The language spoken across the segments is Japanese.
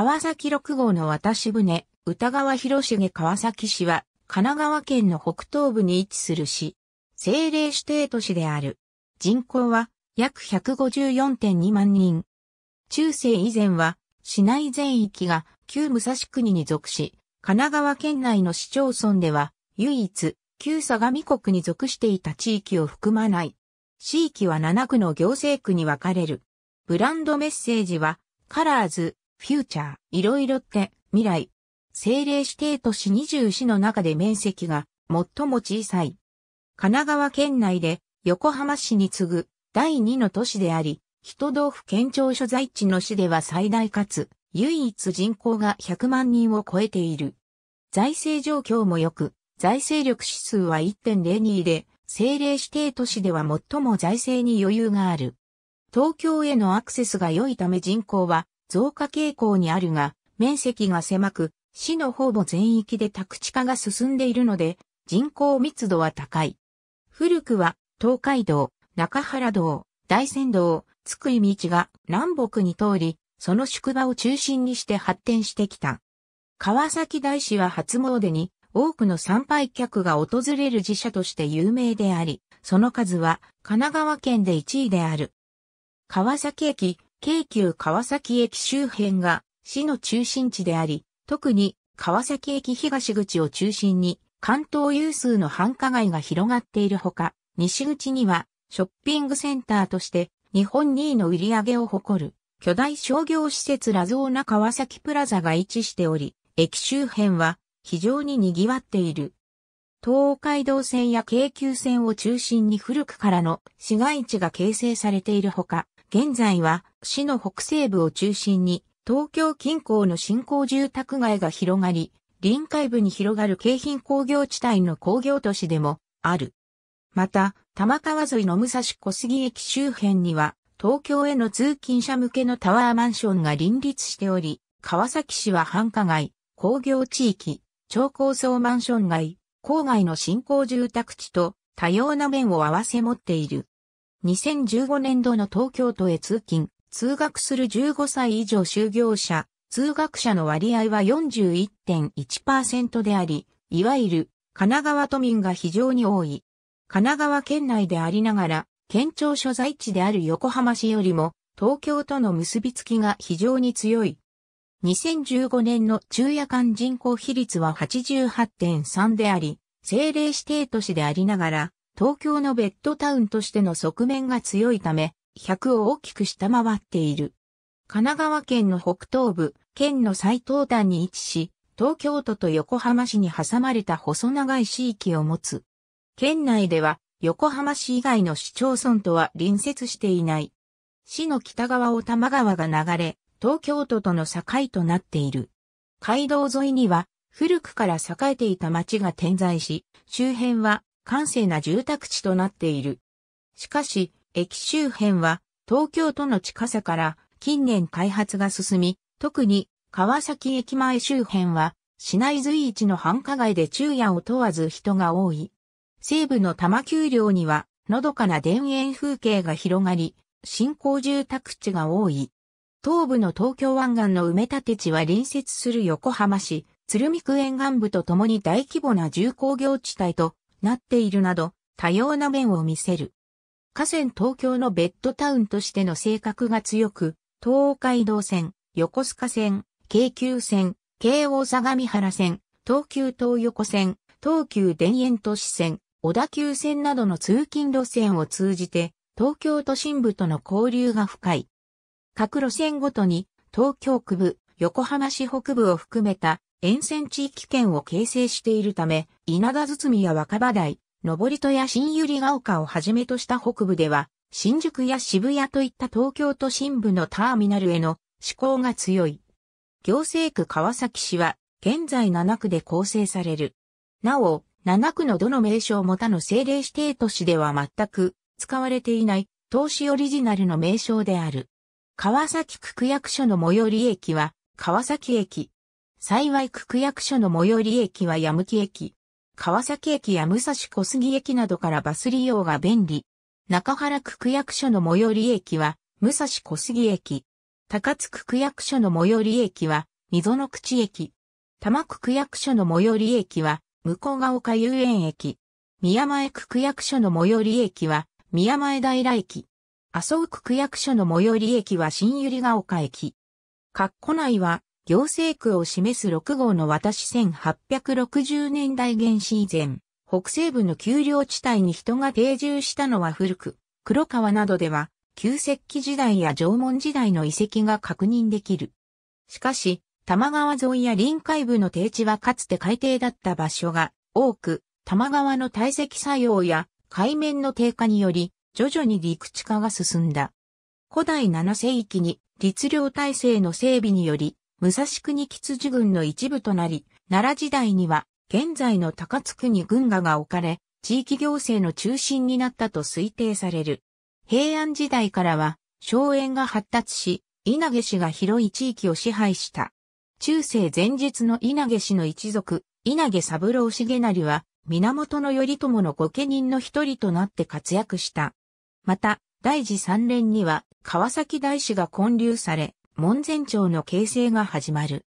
川崎6号の渡し船、歌川広重川崎市は、神奈川県の北東部に位置する市、政令指定都市である。人口は約154.2万人。中世以前は、市内全域が旧武蔵国に属し、神奈川県内の市町村では、唯一、旧相模国に属していた地域を含まない。地域は7区の行政区に分かれる。ブランドメッセージは、カラーズ、フューチャー、いろいろって、未来。政令指定都市20市の中で面積が最も小さい。神奈川県内で横浜市に次ぐ第2の都市であり、人道府県庁所在地の市では最大かつ唯一人口が100万人を超えている。財政状況も良く、財政力指数は1.02で、政令指定都市では最も財政に余裕がある。東京へのアクセスが良いため人口は増加傾向にあるが、面積が狭く、市のほぼ全域で宅地化が進んでいるので、人口密度は高い。古くは、東海道、中原道、大仙道、津久井道が南北に通り、その宿場を中心にして発展してきた。川崎大師は初詣に多くの参拝客が訪れる寺社として有名であり、その数は神奈川県で1位である。川崎駅、京急川崎駅周辺が市の中心地であり、特に川崎駅東口を中心に関東有数の繁華街が広がっているほか、西口にはショッピングセンターとして日本2位の売り上げを誇る巨大商業施設ラゾーナ川崎プラザが位置しており、駅周辺は非常に賑わっている。東海道線や京急線を中心に古くからの市街地が形成されているほか、現在は市の北西部を中心に東京近郊の新興住宅街が広がり、臨海部に広がる京浜工業地帯の工業都市でもある。また、玉川沿いの武蔵小杉駅周辺には、東京への通勤者向けのタワーマンションが林立しており、川崎市は繁華街、工業地域、超高層マンション街、郊外の新興住宅地と多様な面を合わせ持っている。2015年度の東京都へ通勤、通学する15歳以上就業者、通学者の割合は41.1%であり、いわゆる神奈川都民が非常に多い。神奈川県内でありながら、県庁所在地である横浜市よりも、東京との結びつきが非常に強い。2015年の昼夜間人口比率は88.3であり、政令指定都市でありながら、東京のベッドタウンとしての側面が強いため、100を大きく下回っている。神奈川県の北東部、県の最東端に位置し、東京都と横浜市に挟まれた細長い地域を持つ。県内では、横浜市以外の市町村とは隣接していない。市の北側を多摩川が流れ、東京都との境となっている。街道沿いには、古くから栄えていた町が点在し、周辺は閑静な住宅地となっている。しかし、駅周辺は東京都の近さから近年開発が進み、特に川崎駅前周辺は市内随一の繁華街で昼夜を問わず人が多い。西部の多摩丘陵にはのどかな田園風景が広がり、新興住宅地が多い。東部の東京湾岸の埋め立て地は隣接する横浜市、鶴見区沿岸部とともに大規模な重工業地帯となっているなど、多様な面を見せる。河川東京のベッドタウンとしての性格が強く、東海道線、横須賀線、京急線、京王相模原線、東急東横線、東急田園都市線、小田急線などの通勤路線を通じて、東京都心部との交流が深い。各路線ごとに、東京区部、横浜市北部を含めた沿線地域圏を形成しているため、稲田堤や若葉台、登戸や新百合ヶ丘をはじめとした北部では、新宿や渋谷といった東京都心部のターミナルへの思考が強い。行政区川崎市は、現在7区で構成される。なお、7区のどの名称も他の政令指定都市では全く使われていない投市オリジナルの名称である。川崎区区役所の最寄り駅は川崎駅。幸い区区役所の最寄り駅は矢向駅、川崎駅や武蔵小杉駅などからバス利用が便利。中原区区役所の最寄り駅は武蔵小杉駅。高津区区役所の最寄り駅は溝の口駅。多摩区区役所の最寄り駅は向ヶ丘遊園駅。宮前区区役所の最寄り駅は宮前平駅。麻生区区役所の最寄り駅は新百合ヶ丘駅。括弧内は行政区を示す6号の私1860年代原始以前、北西部の丘陵地帯に人が定住したのは古く、黒川などでは、旧石器時代や縄文時代の遺跡が確認できる。しかし、玉川沿いや臨海部の低地はかつて海底だった場所が多く、玉川の堆積作用や海面の低下により、徐々に陸地化が進んだ。古代7世紀に律令体制の整備により、武蔵国吉次軍の一部となり、奈良時代には現在の高津区に軍がが置かれ、地域行政の中心になったと推定される。平安時代からは、荘園が発達し、稲毛氏が広い地域を支配した。中世前日の稲毛氏の一族、稲毛三郎重成は、源頼朝の御家人の一人となって活躍した。また、大治三連には、川崎大師が建立され、門前町の形成が始まる。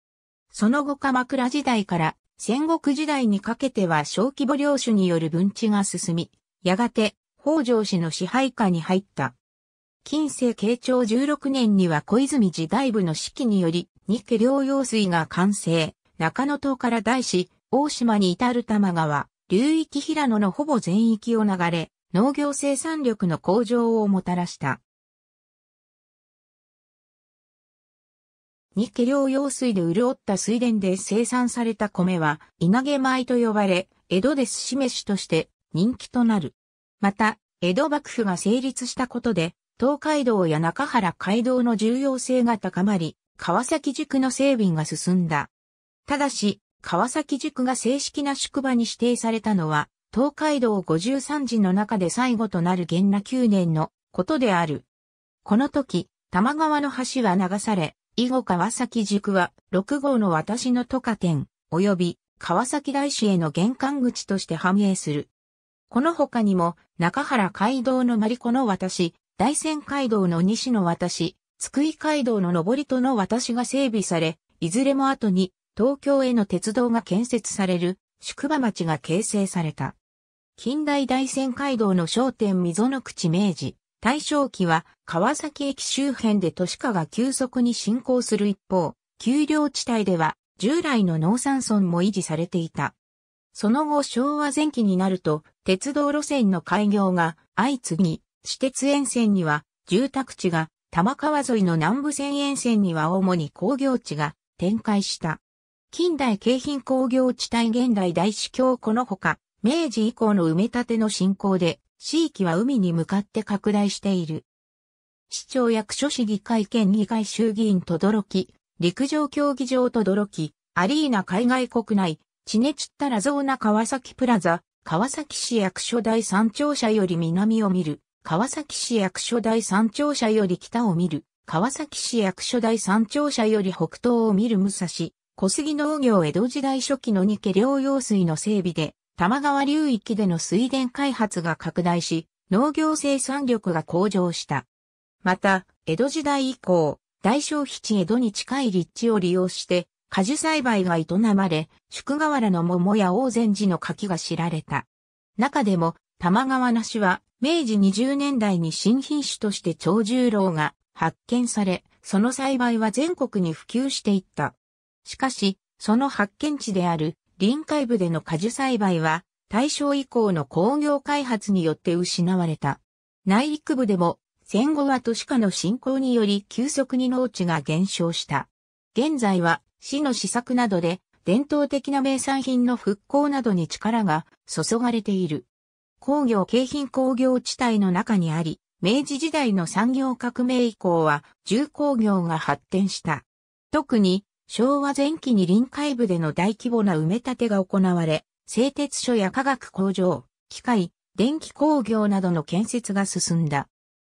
その後鎌倉時代から戦国時代にかけては小規模領主による分地が進み、やがて北条氏の支配下に入った。近世慶長16年には小泉時代部の指揮により、日家療用水が完成、中野島から大師、大島に至る玉川、流域平野のほぼ全域を流れ、農業生産力の向上をもたらした。日計量用水で潤った水田で生産された米は、稲毛米と呼ばれ、江戸で寿司飯として人気となる。また、江戸幕府が成立したことで、東海道や中原街道の重要性が高まり、川崎塾の整備が進んだ。ただし、川崎塾が正式な宿場に指定されたのは、東海道五十三次の中で最後となる元那九年のことである。この時、玉川の橋は流され、以後川崎塾は、6号の私の都下店、及び川崎大師への玄関口として繁栄する。この他にも、中原街道のマリコの私、大仙街道の西の私、津久井街道の上り戸の私が整備され、いずれも後に東京への鉄道が建設される宿場町が形成された。近代大仙街道の商店溝の口明治。大正期は川崎駅周辺で都市化が急速に進行する一方、丘陵地帯では従来の農産村も維持されていた。その後昭和前期になると鉄道路線の開業が相次ぎ、私鉄沿線には住宅地が、玉川沿いの南部線沿線には主に工業地が展開した。近代京浜工業地帯現代大司教このほか、明治以降の埋め立ての進行で地域は海に向かって拡大している。市長役所市議会県議会衆議院とどろき、陸上競技場とどろき、アリーナ海外国内、地熱ったらゾーナ川崎プラザ、川崎市役所第三庁舎より南を見る、川崎市役所第三庁舎より北を見る、川崎市役所第三庁舎より北東を見る武蔵、小杉農業江戸時代初期の二家両用水の整備で、玉川流域での水田開発が拡大し、農業生産力が向上した。また、江戸時代以降、大消費地江戸に近い立地を利用して、果樹栽培が営まれ、宿河原の桃や大善寺の柿が知られた。中でも、玉川梨は、明治20年代に新品種として長十郎が発見され、その栽培は全国に普及していった。しかし、その発見地である臨海部での果樹栽培は、大正以降の工業開発によって失われた。内陸部でも、戦後は都市化の進行により急速に農地が減少した。現在は、市の施策などで、伝統的な名産品の復興などに力が注がれている。工業京浜工業地帯の中にあり、明治時代の産業革命以降は重工業が発展した。特に昭和前期に臨海部での大規模な埋め立てが行われ、製鉄所や化学工場、機械、電気工業などの建設が進んだ。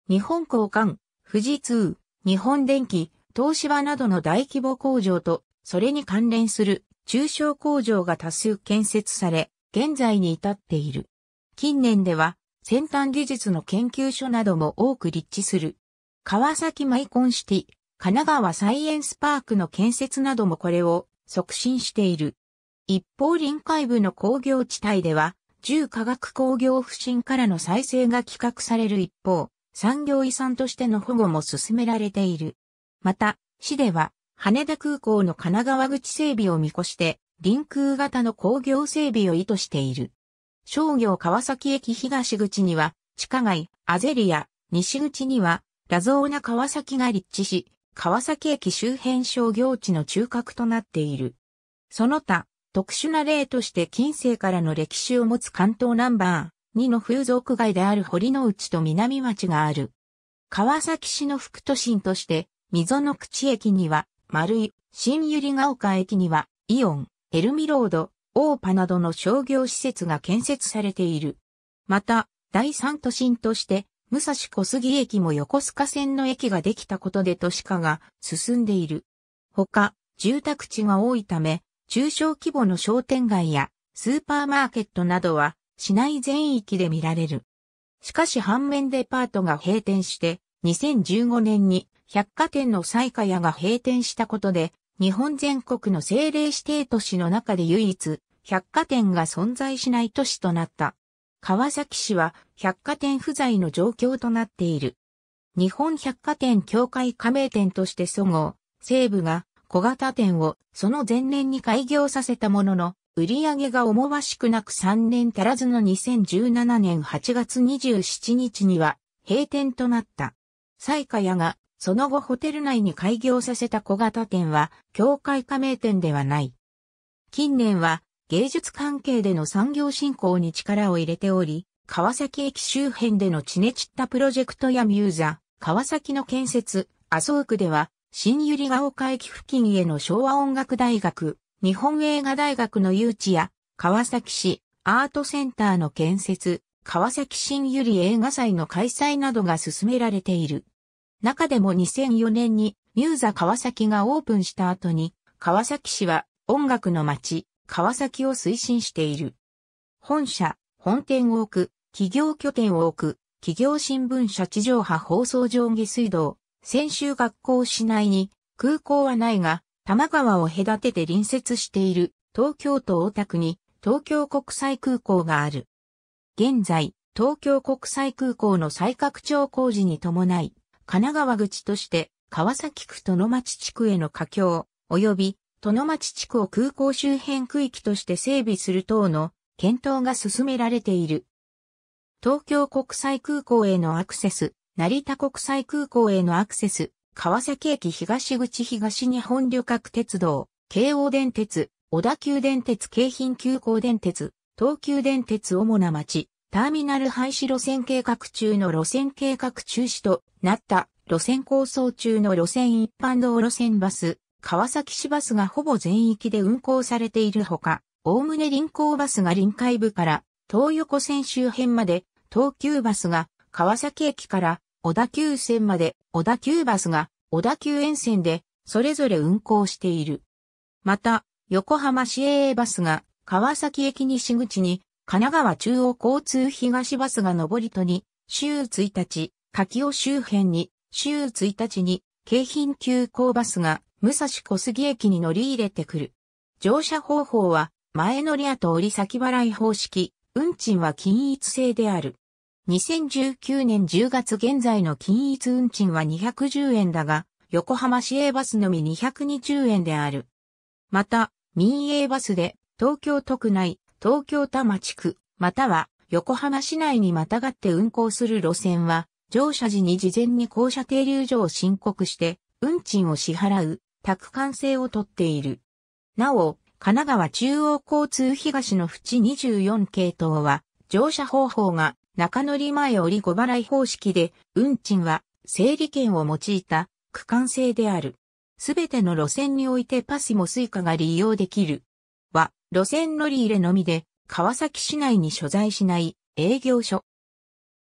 日本交換、富士通、日本電機、東芝などの大規模工場と、それに関連する中小工場が多数建設され、現在に至っている。近年では、先端技術の研究所なども多く立地する。川崎マイコンシティ、神奈川サイエンスパークの建設などもこれを促進している。一方臨海部の工業地帯では、重化学工業不振からの再生が企画される一方、産業遺産としての保護も進められている。また、市では、羽田空港の神奈川口整備を見越して、臨空型の工業整備を意図している。商業川崎駅東口には、地下街、アゼリア、西口には、ラゾーナ川崎が立地し、川崎駅周辺商業地の中核となっている。その他、特殊な例として近世からの歴史を持つ関東ナンバー2の風俗街である堀之内と南町がある。川崎市の副都心として、溝の口駅には、丸い、新百合ヶ丘駅には、イオン、エルミロード、オーパなどの商業施設が建設されている。また、第三都心として、武蔵小杉駅も横須賀線の駅ができたことで都市化が進んでいる。ほか、住宅地が多いため、中小規模の商店街やスーパーマーケットなどは市内全域で見られる。しかし反面デパートが閉店して、2015年に百貨店の西下屋が閉店したことで、日本全国の政令指定都市の中で唯一、百貨店が存在しない都市となった。川崎市は百貨店不在の状況となっている。日本百貨店協会加盟店として祖合西部が小型店をその前年に開業させたものの、売上が思わしくなく3年足らずの2017年8月27日には閉店となった。西下屋がその後ホテル内に開業させた小型店は協会加盟店ではない。近年は芸術関係での産業振興に力を入れており、川崎駅周辺でのチネチッタプロジェクトやミューザ、川崎の建設、麻生区では、新百合ヶ丘駅付近への昭和音楽大学、日本映画大学の誘致や、川崎市アートセンターの建設、川崎新百合映画祭の開催などが進められている。中でも2004年にミューザ川崎がオープンした後に、川崎市は音楽の街、川崎を推進している。本社、本店を置く、企業拠点を置く、企業新聞社地上波放送上下水道、先週学校市内に、空港はないが、多摩川を隔てて隣接している、東京都大田区に、東京国際空港がある。現在、東京国際空港の再拡張工事に伴い、神奈川口として、川崎区との町地区への架橋、及び殿町地区を空港周辺区域として整備する等の検討が進められている。東京国際空港へのアクセス、成田国際空港へのアクセス、川崎駅東口東日本旅客鉄道、京王電鉄、小田急電鉄京浜急行電鉄、東急電鉄主な町、ターミナル廃止路線計画中の路線計画中止となった路線構想中の路線一般道路線バス、川崎市バスがほぼ全域で運行されているほか、おおむね臨港バスが臨海部から東横線周辺まで、東急バスが川崎駅から小田急線まで、小田急バスが小田急沿線でそれぞれ運行している。また、横浜市営バスが川崎駅西口に神奈川中央交通東バスが上りとに、週1日、柿尾周辺に、週1日に、京浜急行バスが武蔵小杉駅に乗り入れてくる。乗車方法は、前乗り後折先払い方式、運賃は均一制である。2019年10月現在の均一運賃は210円だが、横浜市営バスのみ220円である。また、民営バスで、東京都区内、東京多摩地区、または横浜市内にまたがって運行する路線は、乗車時に事前に降車停留所を申告して、運賃を支払う、宅管制をとっている。なお、神奈川中央交通東の淵24系統は、乗車方法が中乗り前折り5払い方式で、運賃は整理券を用いた区間制である。すべての路線においてパスもスイカが利用できる。は、路線乗り入れのみで、川崎市内に所在しない営業所。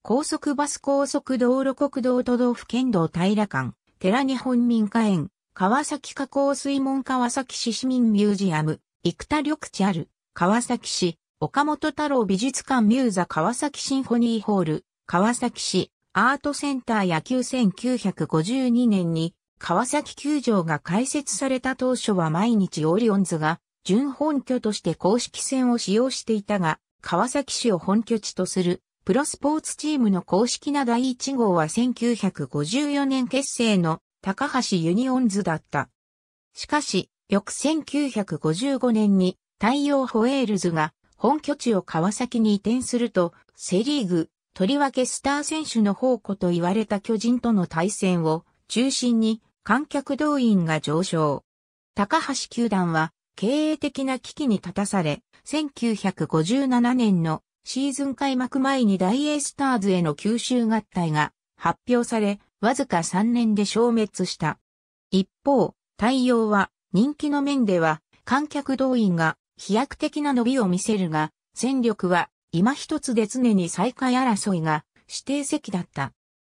高速バス高速道路国道都道府県道平間、寺日本民家園、川崎加工水門川崎市市民ミュージアム、生田緑地ある、川崎市、岡本太郎美術館ミューザ川崎シンフォニーホール、川崎市、アートセンター野球1952年に、川崎球場が開設された当初は毎日オリオンズが、準本拠として公式戦を使用していたが、川崎市を本拠地とする、プロスポーツチームの公式な第1号は1954年結成の高橋ユニオンズだった。しかし、翌1955年に太陽ホエールズが本拠地を川崎に移転すると、セリーグ、とりわけスター選手の宝庫と言われた巨人との対戦を中心に観客動員が上昇。高橋球団は経営的な危機に立たされ、1957年のシーズン開幕前に大エースターズへの吸収合体が発表され、わずか3年で消滅した。一方、太陽は人気の面では観客動員が飛躍的な伸びを見せるが、戦力は今一つで常に再開争いが指定席だった。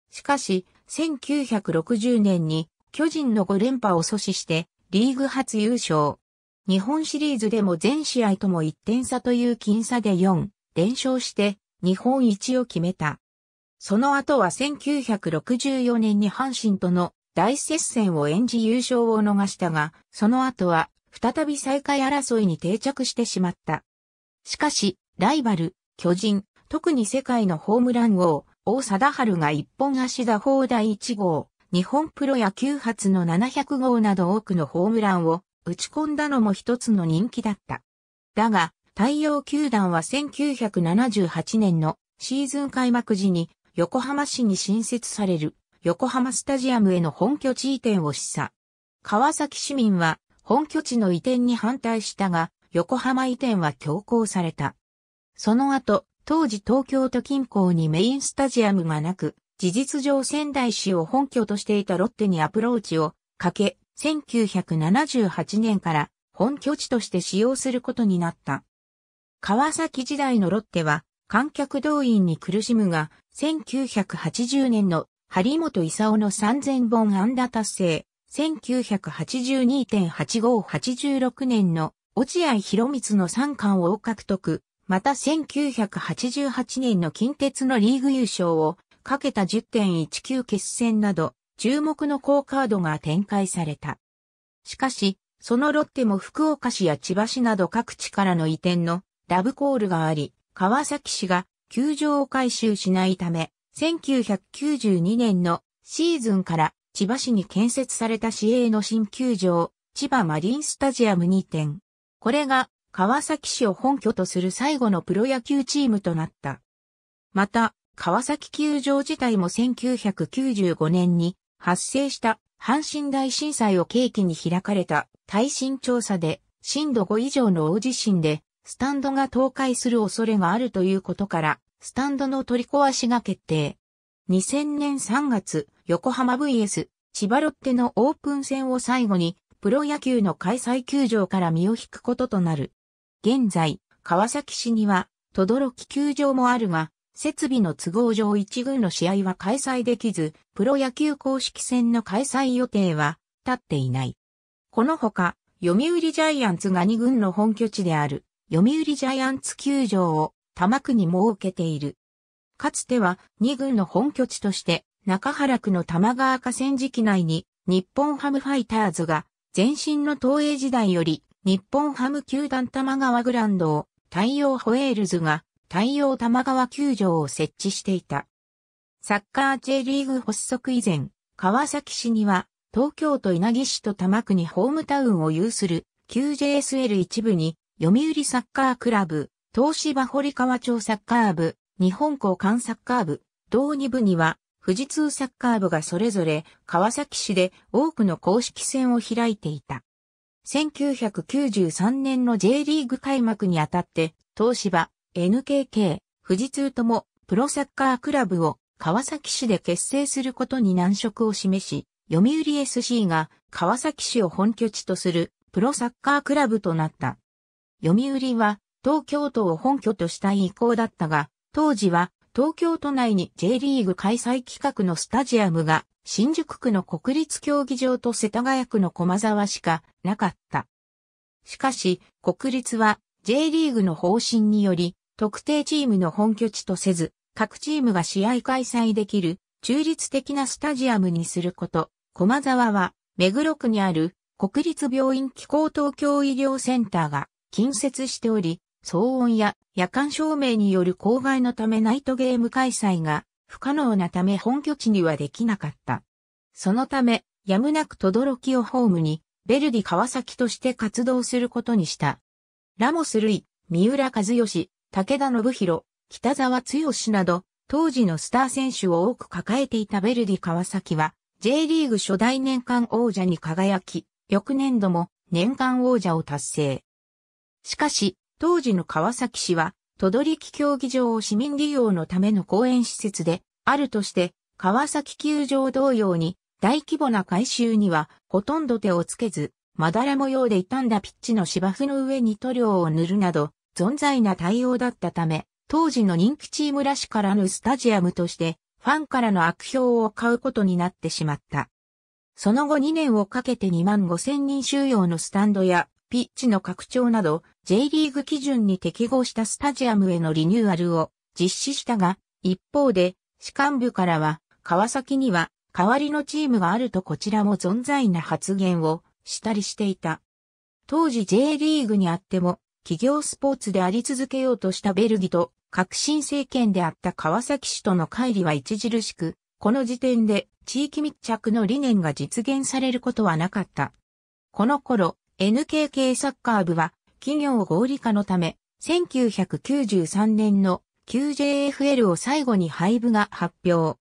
しかし、1960年に巨人の5連覇を阻止してリーグ初優勝。日本シリーズでも全試合とも1点差という僅差で4連勝して日本一を決めた。その後は1964年に阪神との大接戦を演じ優勝を逃したが、その後は再び最下位争いに定着してしまった。しかし、ライバル、巨人、特に世界のホームラン王、王貞治が一本足打法第1号、日本プロ野球発の700号など多くのホームランを打ち込んだのも一つの人気だった。だが、太陽球団は1978年のシーズン開幕時に横浜市に新設される横浜スタジアムへの本拠地移転を示唆。川崎市民は本拠地の移転に反対したが、横浜移転は強行された。その後、当時東京都近郊にメインスタジアムがなく、事実上仙台市を本拠としていたロッテにアプローチをかけ、1978年から本拠地として使用することになった。川崎時代のロッテは観客動員に苦しむが、1980年の張本勲の3000本安打達成、1982.8586年の落合博光の3冠を獲得、また1988年の近鉄のリーグ優勝をかけた10.19決戦など、注目の好カードが展開された。しかし、そのロッテも福岡市や千葉市など各地からの移転のラブコールがあり、川崎市が球場を改修しないため、1992年のシーズンから千葉市に建設された市営の新球場、千葉マリンスタジアム2点。これが川崎市を本拠とする最後のプロ野球チームとなった。また、川崎球場自体も1995年に発生した阪神大震災を契機に開かれた耐震調査で震度5以上の大地震でスタンドが倒壊する恐れがあるということから、スタンドの取り壊しが決定。2000年3月、横浜 VS 千葉ロッテのオープン戦を最後に、プロ野球の開催球場から身を引くこととなる。現在、川崎市には、等々力球場もあるが、設備の都合上一軍の試合は開催できず、プロ野球公式戦の開催予定は立っていない。このほか、読売ジャイアンツが2軍の本拠地である読売ジャイアンツ球場を多摩区に設けている。かつては2軍の本拠地として中原区の玉川河川敷内に日本ハムファイターズが前身の東映時代より日本ハム球団玉川グランドを太陽ホエールズが太陽玉川球場を設置していた。サッカー J リーグ発足以前、川崎市には東京都稲城市と多摩区にホームタウンを有する QJSL 一部に読売サッカークラブ、東芝堀川町サッカー部、日本交換サッカー部、同2部には、富士通サッカー部がそれぞれ川崎市で多くの公式戦を開いていた。1993年の J リーグ開幕にあたって、東芝、NKK、富士通ともプロサッカークラブを川崎市で結成することに難色を示し、読売 SC が川崎市を本拠地とするプロサッカークラブとなった。読売は東京都を本拠とした意向だったが、当時は東京都内に J リーグ開催企画のスタジアムが新宿区の国立競技場と世田谷区の駒沢しかなかった。しかし、国立は J リーグの方針により特定チームの本拠地とせず、各チームが試合開催できる中立的なスタジアムにすること、駒沢は目黒区にある国立病院機構東京医療センターが近接しており、騒音や夜間照明による公害のためナイトゲーム開催が不可能なため本拠地にはできなかった。そのため、やむなく轟をホームに、ベルディ川崎として活動することにした。ラモス・ルイ、三浦和義、武田信弘、北沢剛など、当時のスター選手を多く抱えていたベルディ川崎は、J リーグ初代年間王者に輝き、翌年度も年間王者を達成。しかし、当時の川崎市は、都取競技場を市民利用のための公園施設で、あるとして、川崎球場同様に、大規模な改修には、ほとんど手をつけず、まだら模様で傷んだピッチの芝生の上に塗料を塗るなど、存在な対応だったため、当時の人気チームらしからぬスタジアムとして、ファンからの悪評を買うことになってしまった。その後2年をかけて2万5千人収容のスタンドやピッチの拡張など J リーグ基準に適合したスタジアムへのリニューアルを実施したが、一方で、士官部からは、川崎には代わりのチームがあるとこちらも存在な発言をしたりしていた。当時 J リーグにあっても、企業スポーツであり続けようとしたベルギーと革新政権であった川崎市との乖離は著しく、この時点で地域密着の理念が実現されることはなかった。この頃、NKK サッカー部は企業合理化のため、1993年の QJFL を最後に廃部が発表。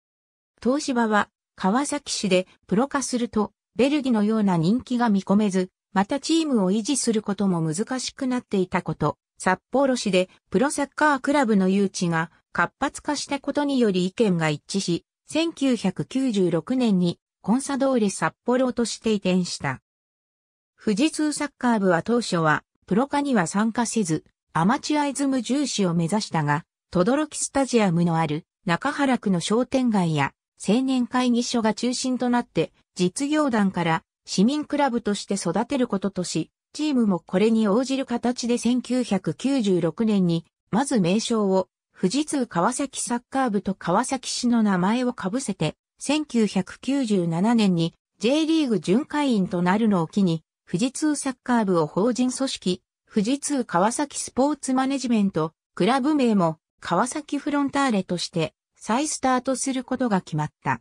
東芝は川崎市でプロ化すると、ベルギーのような人気が見込めず、またチームを維持することも難しくなっていたこと、札幌市でプロサッカークラブの誘致が活発化したことにより意見が一致し、1996年にコンサドーレ札幌として移転した。富士通サッカー部は当初は、プロ化には参加せず、アマチュアイズム重視を目指したが、とどろきスタジアムのある中原区の商店街や青年会議所が中心となって、実業団から市民クラブとして育てることとし、チームもこれに応じる形で1996年に、まず名称を富士通川崎サッカー部と川崎市の名前をかぶせて、1997年に J リーグ巡回員となるのを機に、富士通サッカー部を法人組織、富士通川崎スポーツマネジメント、クラブ名も川崎フロンターレとして再スタートすることが決まった。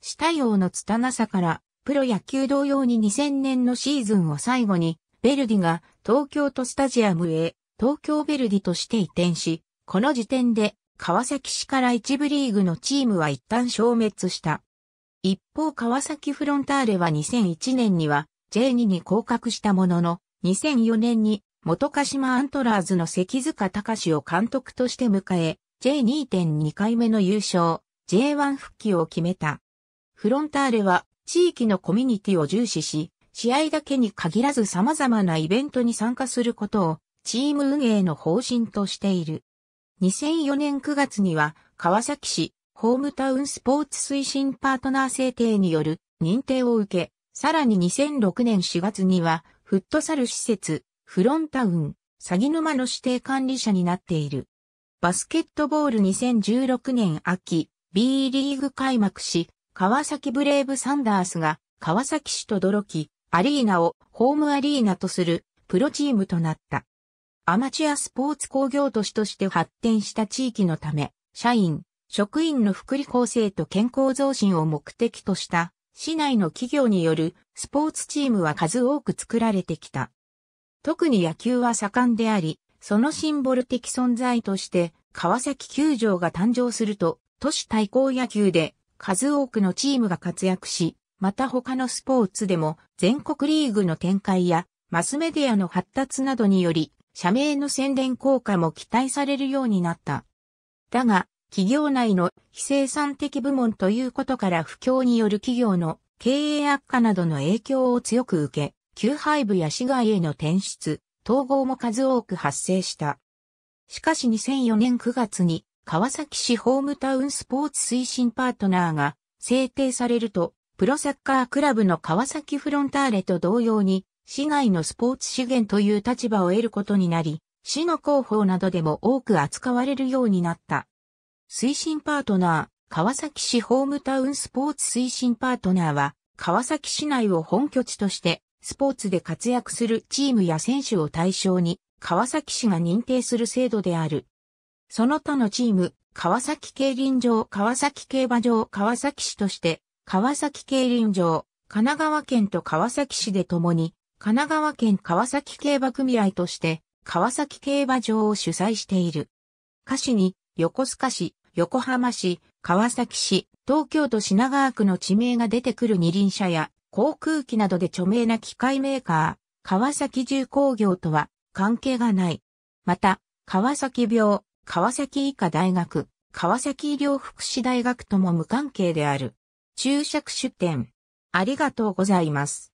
死対応の拙さから、プロ野球同様に2000年のシーズンを最後に、ベルディが東京都スタジアムへ東京ベルディとして移転し、この時点で川崎市から一部リーグのチームは一旦消滅した。一方川崎フロンターレは2001年には J2 に降格したものの、2004年に元鹿島アントラーズの関塚隆を監督として迎え、J2.2 回目の優勝、J1 復帰を決めた。フロンターレは地域のコミュニティを重視し、試合だけに限らず様々なイベントに参加することをチーム運営の方針としている。2004年9月には川崎市ホームタウンスポーツ推進パートナー制定による認定を受け、さらに2006年4月には、フットサル施設、フロンタウン、詐欺沼の指定管理者になっている。バスケットボール2016年秋、B リーグ開幕し、川崎ブレイブサンダースが川崎市と驚き、アリーナをホームアリーナとするプロチームとなった。アマチュアスポーツ工業都市として発展した地域のため、社員、職員の福利厚生と健康増進を目的とした市内の企業によるスポーツチームは数多く作られてきた。特に野球は盛んであり、そのシンボル的存在として、川崎球場が誕生すると、都市対抗野球で数多くのチームが活躍し、また他のスポーツでも全国リーグの展開やマスメディアの発達などにより、社名の宣伝効果も期待されるようになった。だが、企業内の非生産的部門ということから不況による企業の経営悪化などの影響を強く受け、旧廃部や市外への転出、統合も数多く発生した。しかし2004年9月に川崎市ホームタウンスポーツ推進パートナーが制定されると、プロサッカークラブの川崎フロンターレと同様に、市外のスポーツ資源という立場を得ることになり、市の広報などでも多く扱われるようになった。推進パートナー、川崎市ホームタウンスポーツ推進パートナーは、川崎市内を本拠地として、スポーツで活躍するチームや選手を対象に、川崎市が認定する制度である。その他のチーム、川崎競輪場、川崎競馬場、川崎市として、川崎競輪場、神奈川県と川崎市で共に、神奈川県川崎競馬組合として、川崎競馬場を主催している。歌詞に、横須賀市、横浜市、川崎市、東京都品川区の地名が出てくる二輪車や航空機などで著名な機械メーカー、川崎重工業とは関係がない。また、川崎病、川崎医科大学、川崎医療福祉大学とも無関係である。注釈出典。ありがとうございます。